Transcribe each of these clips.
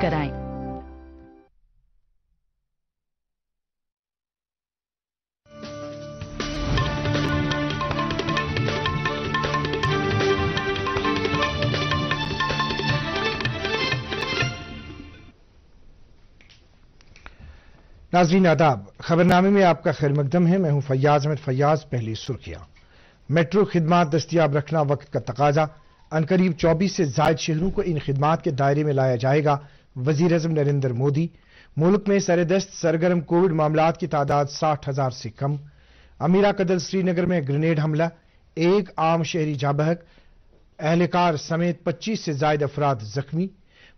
कराएं। नाजरीन आदाब खबरनामे में आपका खैर मकदम है मैं हूं फैयाज अहमद फैयाज पहली सुर्खियां मेट्रो खिदमत दस्तियाब रखना वक्त का तकाजा अनकरीब चौबीस से जायद शहरों को इन खिदमत के दायरे में लाया जाएगा वजीर अजम नरेंद्र मोदी मुल्क में सरदस्त सरगर्म कोविड मामला की तादाद साठ हजार से कम अमीरा कदल श्रीनगर में ग्रेनेड हमला एक आम शहरी जाबहक अहलकार समेत पच्चीस से जायद अफराद जख्मी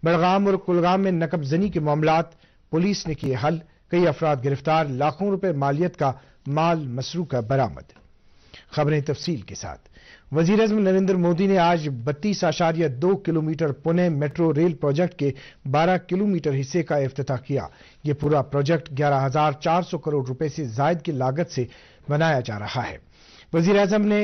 बड़गाम और कुलगाम में नकबजनी के मामला पुलिस ने किए हल कई अफराद गिरफ्तार लाखों रुपए मालियत का माल मसरू का बरामद खबरें तफसील के साथ वजीर अजम नरेंद्र मोदी ने आज बत्तीस आशार्य दो kilometre Pune metro rail project के 12 किलोमीटर हिस्से का अफ्ताह किया ये पूरा प्रोजेक्ट 11,400 करोड़ रुपए से जायद की लागत से बनाया जा रहा है वजीर अजम ने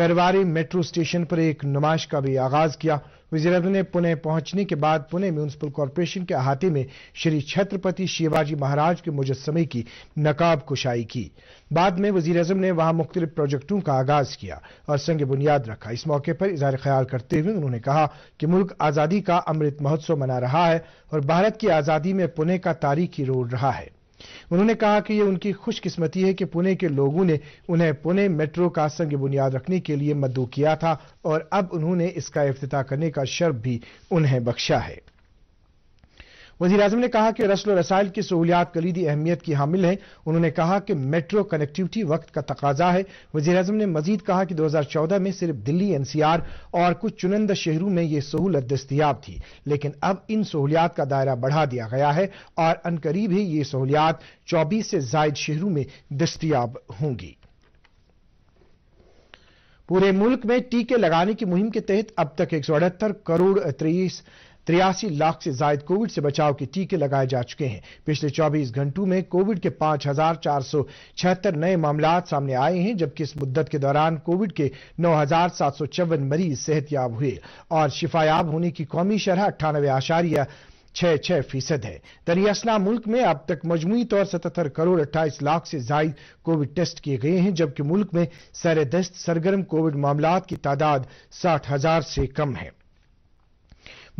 गरवारे मेट्रो स्टेशन पर एक नुमाइश का भी आगाज किया वजीरदल ने पुणे पहुंचने के बाद पुणे म्यूनसिपल कॉरपोरेशन के अहाते में श्री छत्रपति शिवाजी महाराज के मुजस्मे की नकाब कुशाई की बाद में वजीर अजम ने वहां मुख्तलिफ प्रोजेक्टों का आगाज किया और संग बुनियाद रखा इस मौके पर इजहार ख्याल करते हुए उन्होंने कहा कि मुल्क आज़ादी का अमृत महोत्सव मना रहा है और भारत की आज़ादी में पुणे का तारीखी रोल रहा है उन्होंने कहा कि यह उनकी खुशकिस्मती है कि पुणे के लोगों ने उन्हें पुणे मेट्रो का संग बुनियाद रखने के लिए मद्दू किया था और अब उन्होंने इसका अफ्ताह करने का शर्फ भी उन्हें बख्शा है वजीर अजम ने कहा कि रसल रसायल की सहूलियात कलीदी अहमियत की हामिल है उन्होंने कहा कि मेट्रो कनेक्टिविटी वक्त का तकाजा है वजीर अजम ने मजीद कहा कि दो हजार चौदह में सिर्फ दिल्ली एनसीआर और कुछ चुनिंदा शहरों में यह सहूलत दस्तियाब थी लेकिन अब इन सहूलियात का दायरा बढ़ा दिया गया है और अनकरीब ही ये सहूलियात चौबीस से जायद शहरों में दस्तियाब होंगी पूरे मुल्क में टीके लगाने की मुहिम के तहत अब तक एक सौ करोड़ तेईस तिरासी लाख से जायद कोविड से बचाव के टीके लगाए जा चुके हैं पिछले 24 घंटों में कोविड के पांच हजार चार सौ छिहत्तर नए मामला सामने आए हैं जबकि इस मुद्दत के दौरान कोविड के नौ हजार सात सौ चौवन मरीज सेहतयाब हुए और शिफायाब होने की कौमी शरह अट्ठानवे आशारिया छह छह फीसद है दरियासना मुल्क में अब तक मजमू तौर सतहत्तर करोड़ अट्ठाईस लाख से जायद कोविड टेस्ट किए गए हैं जबकि मुल्क में सरदस्त सरगर्म कोविड मामला की तादाद साठ हजार से कम है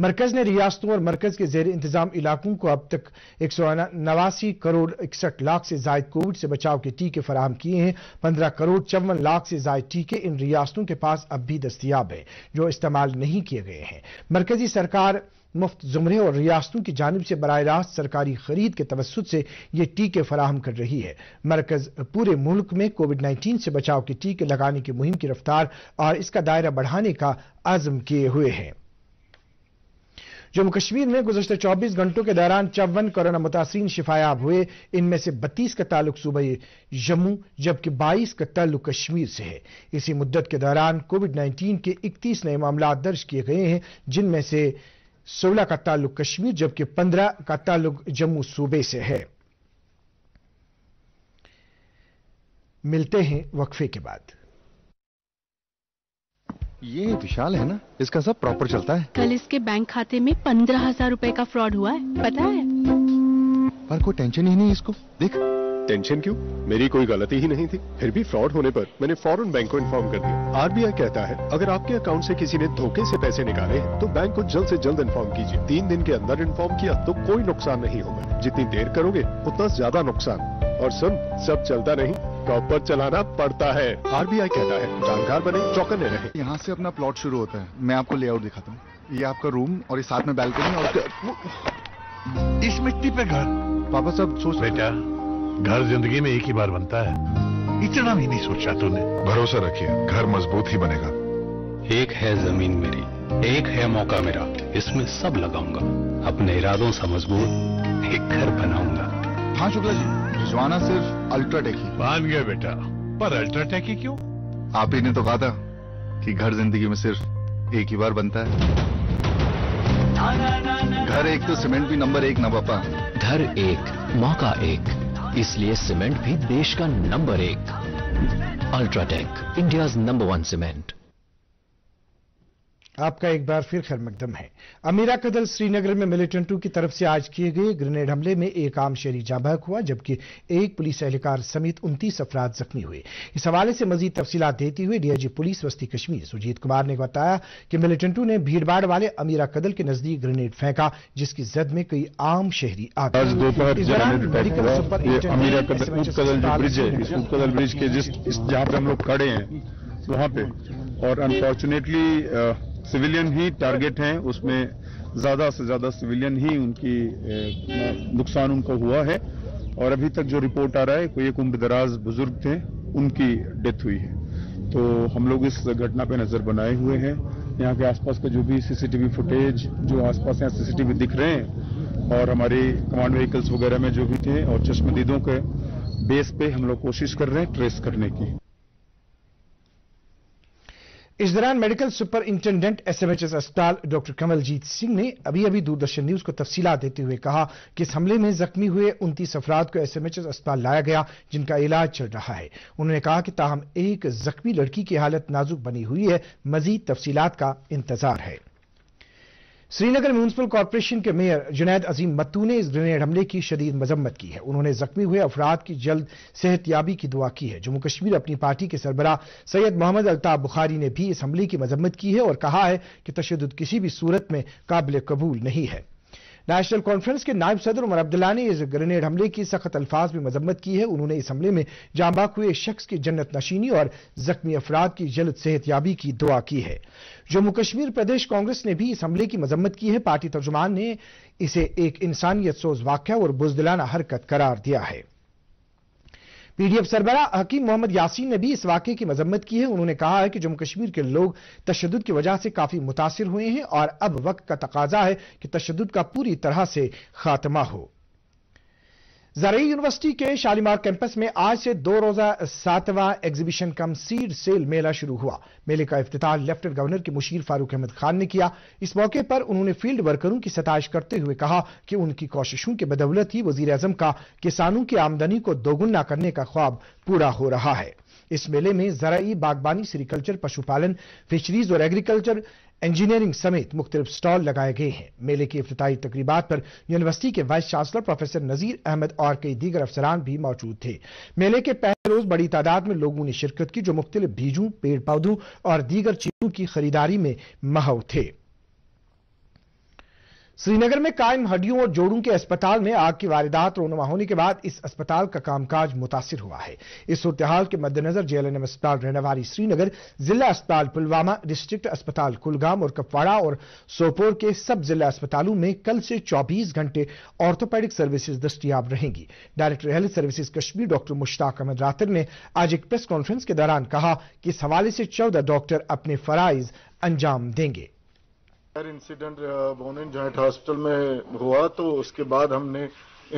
मरकज ने रियासतों और मरकज के जेर इंतजाम इलाकों को अब तक एक सौ नवासी करोड़ इकसठ लाख से जायद कोविड से बचाव के टीके फराहम किए हैं पंद्रह करोड़ चौवन लाख से जायद टीके इन रियासतों के पास अब भी दस्तियाब है जो इस्तेमाल नहीं किए गए हैं मरकजी सरकार मुफ्त जुमरे और रियासतों की जानब से बर रास्त सरकारी खरीद के तवसत से ये टीके फराहम कर रही है मरकज पूरे मुल्क में कोविड नाइन्टीन से बचाव के टीके लगाने की मुहिम की रफ्तार और इसका दायरा बढ़ाने का आजम किए हुए हैं जम्मू कश्मीर में गुजशत 24 घंटों के दौरान चौवन कोरोना मुतासरीन शिफायाब हुए इनमें से बत्तीस का ताल्लुक सूबे जम्मू जबकि बाईस का ताल्लुक कश्मीर से है इसी मुद्दत के दौरान कोविड नाइन्टीन के इकतीस नए मामला दर्ज किए गए हैं जिनमें से सोलह का ताल्लुक कश्मीर जबकि पंद्रह का ताल्लुक जम्मू सूबे से है मिलते हैं वक्फे के बाद ये विशाल है ना इसका सब प्रॉपर चलता है कल इसके बैंक खाते में पंद्रह हजार रूपए का फ्रॉड हुआ है पता है पर कोई टेंशन ही नहीं इसको देख टेंशन क्यों मेरी कोई गलती ही नहीं थी फिर भी फ्रॉड होने पर मैंने फॉरन बैंक को इन्फॉर्म कर दिया आरबीआई कहता है अगर आपके अकाउंट से किसी ने धोखे से पैसे निकाले हैं तो बैंक को जल्द से जल्द इन्फॉर्म कीजिए तीन दिन के अंदर इन्फॉर्म किया तो कोई नुकसान नहीं होगा जितनी देर करोगे उतना ज्यादा नुकसान और सुन सब चलता नहीं प्रॉपर चलाना पड़ता है आरबीआई कहता है जानकार बने चौकने रहे यहाँ से अपना प्लॉट शुरू होता है मैं आपको लेआउट दिखाता हूँ ये आपका रूम और ये साथ में बैल्कनी और इस मिट्टी पे घर पापा सब सोच बेटा घर जिंदगी में एक ही बार बनता है इतना भी नहीं सोचा तूने भरोसा रखिए घर मजबूत ही बनेगा एक है जमीन मेरी एक है मौका मेरा इसमें सब लगाऊंगा अपने इरादों से मजबूत एक घर बनाऊंगा हाँ शुक्ला जी भिजवाना सिर्फ अल्ट्राटेक ही मान गए बेटा पर अल्ट्राटेक ही क्यों आप ही ने तो कहा था कि घर जिंदगी में सिर्फ एक ही बार बनता है घर एक तो सीमेंट भी नंबर एक ना पापा घर एक मौका एक इसलिए सीमेंट भी देश का नंबर एक UltraTech India number one cement आपका एक बार फिर खैर मकदम है अमीरा कदल श्रीनगर में मिलिटेंटों की तरफ से आज किए गए ग्रेनेड हमले में एक आम शहरी जाबहक हुआ जबकि एक पुलिस एहलकार समेत उनतीस अफराद जख्मी हुए इस हवाले से मजीद तफसीत देते हुए डीआईजी पुलिस वस्ती कश्मीर सुजीत कुमार ने बताया कि मिलिटेंटों ने भीड़भाड़ वाले अमीरा कदल के नजदीक ग्रेनेड फेंका जिसकी जद में कई आम शहरी आ गए पे हम लोग खड़े हैं और अनफॉर्चुनेटली सिविलियन ही टारगेट हैं उसमें ज़्यादा से ज़्यादा सिविलियन ही उनकी नुकसान उनको हुआ है और अभी तक जो रिपोर्ट आ रहा है कोई एक उम्र बुजुर्ग थे उनकी डेथ हुई है तो हम लोग इस घटना पे नज़र बनाए हुए हैं यहाँ के आसपास का जो भी सीसीटीवी फुटेज जो आसपास यहाँ सीसीटीवी दिख रहे हैं और हमारे कमांड व्हीकल्स वगैरह में जो भी थे और चश्मदीदों के बेस पे हम लोग कोशिश कर रहे हैं ट्रेस करने की इस दौरान मेडिकल सुपरिंटेंडेंट एसएमएचएस अस्पताल डॉक्टर कमलजीत सिंह ने अभी अभी दूरदर्शन न्यूज को तफसीला देते हुए कहा कि इस हमले में जख्मी हुए उनतीस अफराद को एसएमएचएस अस्पताल लाया गया जिनका इलाज चल रहा है उन्होंने कहा कि ताहम एक जख्मी लड़की की हालत नाजुक बनी हुई है मजीद तफसीत का इंतजार है श्रीनगर म्यूनसिपल कॉरपोरेशन के मेयर जुनैद अजीम मत्तू ने इस ग्रेनेड हमले की शदीद मजम्मत की है उन्होंने जख्मी हुए अफराद की जल्द सेहतियाबी की दुआ की है जम्मू कश्मीर अपनी पार्टी के सरबरा सैयद मोहम्मद अल्ताफ बुखारी ने भी इस हमले की मजम्मत की है और कहा है कि तशद किसी भी सूरत में काबिल कबूल नहीं है नेशनल कॉन्फ्रेंस के नायब सदर उमर अब्दुल्ला ने इस ग्रेनेड हमले की सख्त अल्फाज में मजम्मत की है उन्होंने इस हमले में जांबाक हुए शख्स की जन्नत नशीनी और जख्मी अफराद की जल्द सेहतयाबी की दुआ की है जम्मू कश्मीर प्रदेश कांग्रेस ने भी इस हमले की मजम्मत की है पार्टी तर्जुमान ने इसे एक इंसानियत सोज वाक्य और बुजदिलाना हरकत करार दिया है पीडीएफ सरबरा हकीम मोहम्मद यासीन ने भी इस वाक्य की मजम्मत की है उन्होंने कहा है कि जम्मू कश्मीर के लोग तशद की वजह से काफ़ी मुतासर हुए हैं और अब वक्त का तकाजा है कि तशद का पूरी तरह से खात्मा हो जरई यूनिवर्सिटी के शालीमार कैंपस में आज से दो रोजा सातवां एग्जीबिशन कम सीड सेल मेला शुरू हुआ मेले का अफ्ताह लेफ्टिनेंट गवर्नर के मुशीर फारूक अहमद खान ने किया इस मौके पर उन्होंने फील्ड वर्करों की सताइश करते हुए कहा कि उनकी कोशिशों की बदौलत ही वजीर अजम का किसानों की आमदनी को दोगुना करने का ख्वाब पूरा हो रहा है इस मेले में जराई बागबानी सीरीकल्चर पशुपालन फिशरीज और एग्रीकल्चर इंजीनियरिंग समेत मुख्तलिफ स्टॉल लगाए गए हैं मेले की इफ्ती तकरीबा पर यूनिवर्सिटी के vice chancellor professor Nazir Ahmad और कई दीगर अफसरान भी मौजूद थे मेले के पहले रोज बड़ी तादाद में लोगों ने शिरकत की जो मुख्तलिफ बीजों पेड़ पौधों और दीगर चीजों की खरीदारी में महव थे श्रीनगर में कायम हड्डियों और जोड़ों के अस्पताल में आग की वारदात रोनमा होने के बाद इस अस्पताल का कामकाज मुतासर हुआ है इस सूरतहाल के मद्देनजर जेएलएनएम अस्पताल रहनावारी श्रीनगर जिला अस्पताल पुलवामा डिस्ट्रिक्ट अस्पताल कुलगाम और कपवाड़ा और सोपोर के सब जिला अस्पतालों में कल से चौबीस घंटे ऑर्थोपेडिक सर्विसेज दस्तियाब रहेंगी director health services Kashmir doctor Mushtaq Ahmad Rather ने आज एक प्रेस कॉन्फ्रेंस के दौरान कहा कि इस हवाले से चौदह डॉक्टर अपने फराइज अंजाम देंगे fire incident bone and joint hospital में हुआ तो उसके बाद हमने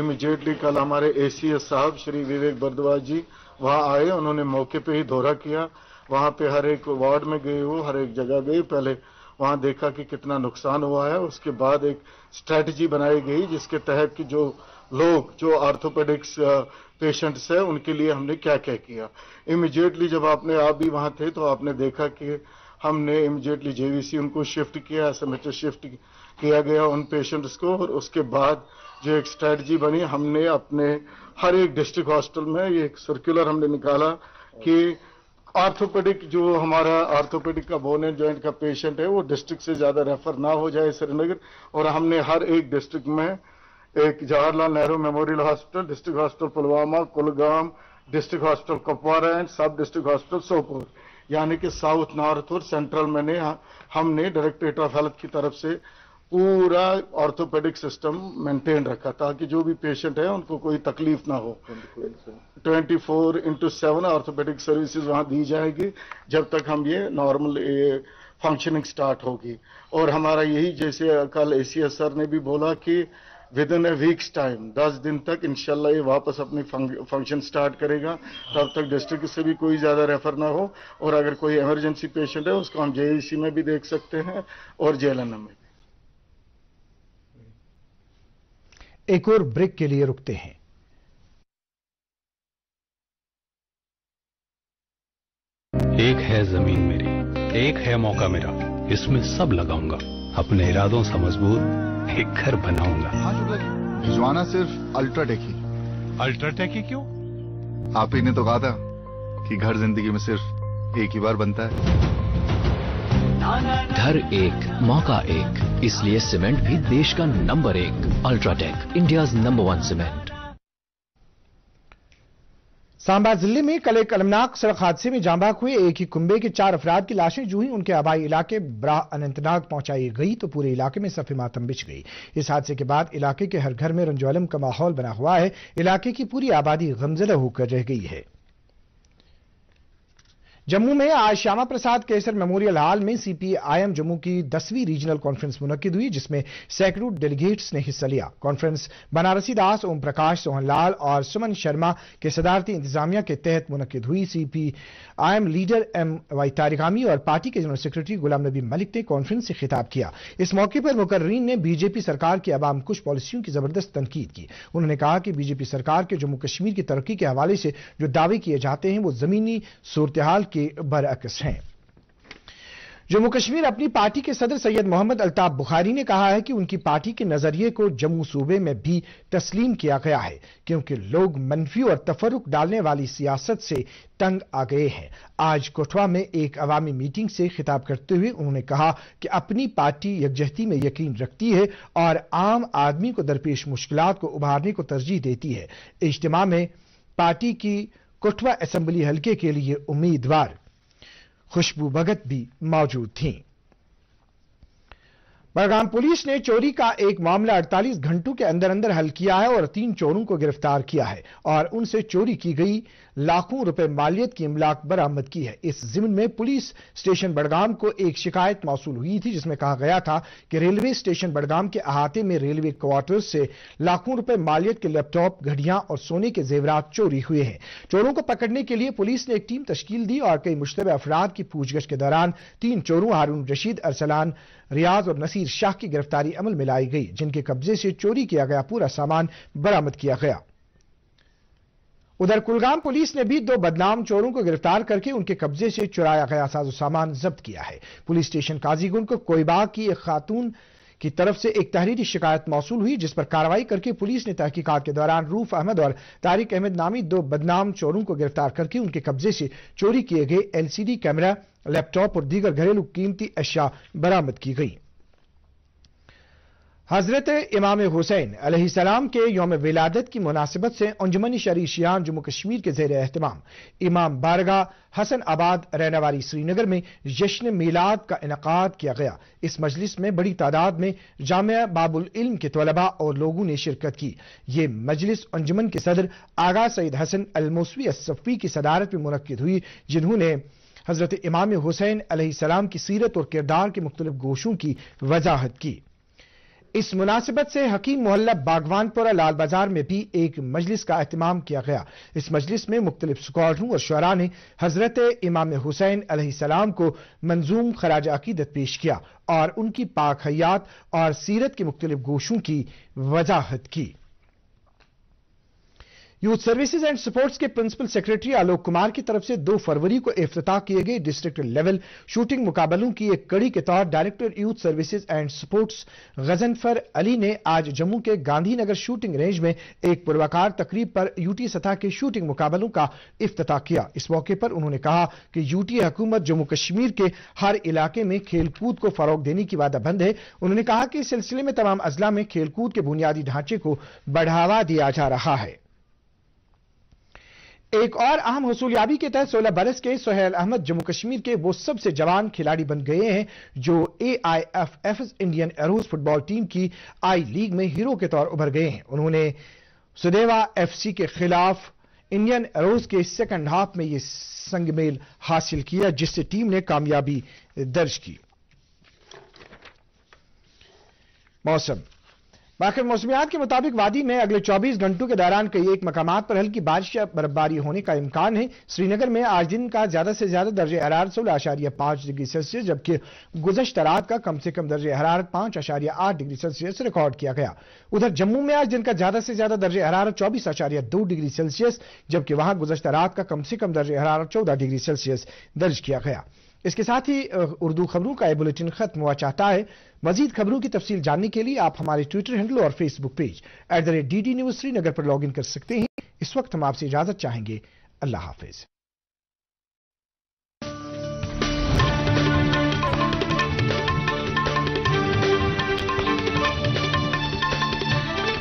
इमीजिएटली कल हमारे एसीएस साहब श्री विवेक भरद्वाज जी वहाँ आए उन्होंने मौके पे ही दौरा किया वहाँ पे हर एक वार्ड में गए वो हर एक जगह गए पहले वहाँ देखा कि कितना नुकसान हुआ है उसके बाद एक स्ट्रैटेजी बनाई गई जिसके तहत कि जो लोग जो आर्थोपेडिक्स पेशेंट्स uh, हैं उनके लिए हमने क्या क्या किया इमीजिएटली जब आपने आप भी वहाँ थे तो आपने देखा कि हमने इमिजिएटली जेवीसी उनको शिफ्ट किया सेमेटर शिफ्ट किया गया उन पेशेंट्स को और उसके बाद जो एक स्ट्रेटजी बनी हमने अपने हर एक डिस्ट्रिक्ट हॉस्पिटल में ये एक सर्कुलर हमने निकाला कि आर्थोपेडिक जो हमारा आर्थोपेडिक का बोन एंड ज्वाइंट का पेशेंट है वो डिस्ट्रिक्ट से ज़्यादा रेफर ना हो जाए श्रीनगर और हमने हर एक डिस्ट्रिक्ट में एक Jawaharlal Nehru memorial hospital district hospital Pulwama Kulgam district hospital Kupwara and sub district hospital Sopore यानी कि साउथ नॉर्थ और सेंट्रल में ने हमने डायरेक्टरेट ऑफ हेल्थ की तरफ से पूरा ऑर्थोपेडिक सिस्टम मेंटेन रखा ताकि जो भी पेशेंट है उनको कोई तकलीफ ना हो 24 four into seven orthopaedic services वहां दी जाएगी जब तक हम ये नॉर्मल फंक्शनिंग स्टार्ट होगी और हमारा यही जैसे कल ए सर ने भी बोला कि within a week's time दस दिन तक इंशाल्लाह ये वापस अपनी फंक्शन स्टार्ट करेगा तब तक डिस्ट्रिक्ट से भी कोई ज़्यादा रेफर ना हो और अगर कोई इमरजेंसी पेशेंट है उसको हम जेईसी में भी देख सकते हैं और जेलन में भी एक और ब्रेक के लिए रुकते हैं एक है जमीन मेरी एक है मौका मेरा इसमें सब लगाऊंगा अपने इरादों से मजबूत एक घर बनाऊंगा हाँ भिजवाना सिर्फ अल्ट्राटेक ही अल्ट्राटेक ही क्यों आप ही ने तो कहा था कि घर जिंदगी में सिर्फ एक ही बार बनता है घर एक मौका एक इसलिए सीमेंट भी देश का नंबर एक UltraTech India number one cement Samba जिले में कल एक अलमनाक सड़क हादसे में जांबाक हुए एक ही कुंबे के चार अफराद की लाशें ही उनके आबाई इलाके ब्राह अनंतनाग पहुंचाई गई तो पूरे इलाके में सफे मातम बिछ गई इस हादसे के बाद इलाके के हर घर में रंजोलम का माहौल बना हुआ है इलाके की पूरी आबादी गमजदा होकर रह गई है जम्मू में आज श्यामा प्रसाद केसर मेमोरियल हॉल में सीपीआईएम जम्मू की दसवीं रीजनल कॉन्फ्रेंस मुनद हुई जिसमें सैकड़ों डेलीगेट्स ने हिस्सा लिया कॉन्फ्रेंस बनारसी दास ओम प्रकाश सोहनलाल और सुमन शर्मा के सदारती इंतजामिया के तहत मुनद हुई CPIM leader M Y Tarigami और पार्टी के जनरल सेक्रेटरी गुलाम नबी मलिक ने कॉन्फ्रेंस से खिताब किया इस मौके पर मुकर्रीन ने बीजेपी सरकार की आवाम कुछ पॉलिसियों की जबरदस्त तनकीद की उन्होंने कहा कि बीजेपी सरकार के जम्मू कश्मीर की तरक्की के हवाले से जो दावे किए जाते हैं वो जमीनी सूरतहाल के के बरअक्स हैं जम्मू कश्मीर अपनी पार्टी के सदर सैयद मोहम्मद अल्ताफ बुखारी ने कहा है कि उनकी पार्टी के नजरिए को जम्मू सूबे में भी तस्लीम किया गया है क्योंकि लोग मनफी और तफरुक डालने वाली सियासत से तंग आ गए हैं आज कोठवा में एक अवामी मीटिंग से खिताब करते हुए उन्होंने कहा कि अपनी पार्टी यकजहती में यकीन रखती है और आम आदमी को दरपेश मुश्किल को उभारने को तरजीह देती है इज्तम में पार्टी की कुठवा असेंबली हलके के लिए उम्मीदवार खुशबू भगत भी मौजूद थीं बड़गाम पुलिस ने चोरी का एक मामला 48 घंटों के अंदर अंदर हल किया है और तीन चोरों को गिरफ्तार किया है और उनसे चोरी की गई लाखों रुपए मालियत की इमलाक बरामद की है इस जिम्मे में पुलिस स्टेशन बड़गाम को एक शिकायत मौसू हुई थी जिसमें कहा गया था कि रेलवे स्टेशन बड़गाम के अहाते में रेलवे क्वार्टर से लाखों रुपए मालियत के लैपटॉप घड़ियां और सोने के जेवरात चोरी हुए हैं चोरों को पकड़ने के लिए पुलिस ने एक टीम तश्कील दी और कई मुश्तबे अफराद की पूछगछ के दौरान तीन चोरों हारून रशीद अरसलान रियाज और नसीर गफीर शाह की गिरफ्तारी अमल में लाई गई जिनके कब्जे से चोरी किया गया पूरा सामान बरामद किया गया उधर कुलगाम पुलिस ने भी दो बदनाम चोरों को गिरफ्तार करके उनके कब्जे से चुराया गया साजो सामान जब्त किया है पुलिस स्टेशन काजीगुंड को कोयबाग की एक खातून की तरफ से एक तहरीरी शिकायत मौसू हुई जिस पर कार्रवाई करके पुलिस ने तहकीकात के दौरान रूफ अहमद और तारिक अहमद नामी दो बदनाम चोरों को गिरफ्तार करके उनके कब्जे से चोरी किए गए एलसीडी कैमरा लैपटॉप और दीगर घरेलू कीमती अशिया बरामद की गई हजरत इमाम हुसैन अलैहिस्सलाम के योम विलादत की मुनासिबत से अंजुमन शरी शियान जम्मू कश्मीर के जेर अहतमाम इमाम बारगा हसन आबाद रहनावारी श्रीनगर में जश्न मीलाद का इनका किया गया इस मजलिस में बड़ी तादाद में जामिया बाबुल इल्म के तलबा और लोगों ने शिरकत की ये मजलिस अंजुमन के सदर आगा सईद हसन अलमोसवी असफ़ी की सदारत में मुनद हुई जिन्होंने हजरत इमाम हुसैन अलैहिस्सलाम की सीरत और किरदार के मुख्तलिफ गोशों की वजाहत की इस मुनासिबत से हकीम मोहल्ला बागवानपुरा लाल बाजार में भी एक मजलिस का अहतमाम किया गया इस मजलिस में मुख्तलिफ स्कॉलरों और शरा ने हजरत इमाम हुसैन सलाम को मंजूम खराज अकीदत पेश किया और उनकी पाक हयात और सीरत के मुख्तलिफ गोशों की वजाहत की यूथ सर्विसेज एंड सपोर्ट्स के प्रिंसिपल सेक्रेटरी आलोक कुमार की तरफ से 2 फरवरी को अफ्ताह किए गए डिस्ट्रिक्ट लेवल शूटिंग मुकाबलों की एक कड़ी के तौर director youth services and sports Ghazanfar Ali ने आज जम्मू के गांधीनगर शूटिंग रेंज में एक पूर्वाकार तकरीब पर यूटी सतह के शूटिंग मुकाबलों का अफ्ताह किया इस मौके पर उन्होंने कहा कि यूटी हुकूमत जम्मू कश्मीर के हर इलाके में खेलकूद को फरोग देने की वादाबंद है उन्होंने कहा कि इस सिलसिले में तमाम अजला में खेलकूद के बुनियादी ढांचे को बढ़ावा दिया जा रहा है एक और अहम हसूलियाबी के तहत 16 बरस के सोहेल अहमद जम्मू कश्मीर के वो सबसे जवान खिलाड़ी बन गए हैं जो A I F F Indian Arrows football team की आई लीग में हीरो के तौर उभर गए हैं उन्होंने सुदेवा एफ सी के खिलाफ इंडियन एरोज के सेकेंड हाफ में ये संगमेल हासिल किया जिससे टीम ने कामयाबी दर्ज की मौसम बाकी मौसमियात के मुताबिक वादी में अगले 24 घंटों के दौरान कई एक मकाम पर हल्की बारिश या बर्फबारी होने का इम्कान है श्रीनगर में आज दिन का ज्यादा से ज्यादा दर्ज हरारत सोलह आशारिया पांच डिग्री सेल्सियस जबकि गुजशत रात का कम से कम दर्ज हरारत पांच आशारिया आठ डिग्री सेल्सियस रिकॉर्ड किया गया उधर जम्मू में आज दिन का ज्यादा से ज्यादा दर्ज हरारत चौबीस आशारिया दो डिग्री सेल्सियस जबकि वहां गुजशत रात का कम से कम दर्ज हरारत चौदह डिग्री सेल्सियस दर्ज किया गया इसके साथ ही उर्दू खबरों का यह बुलेटिन खत्म हुआ चाहता है मजीद खबरों की तफसील जानने के लिए आप हमारे ट्विटर हैंडल और Facebook page at the rate D D News Srinagar पर लॉग इन कर सकते हैं इस वक्त हम आपसे इजाजत चाहेंगे अल्लाह हाफिज़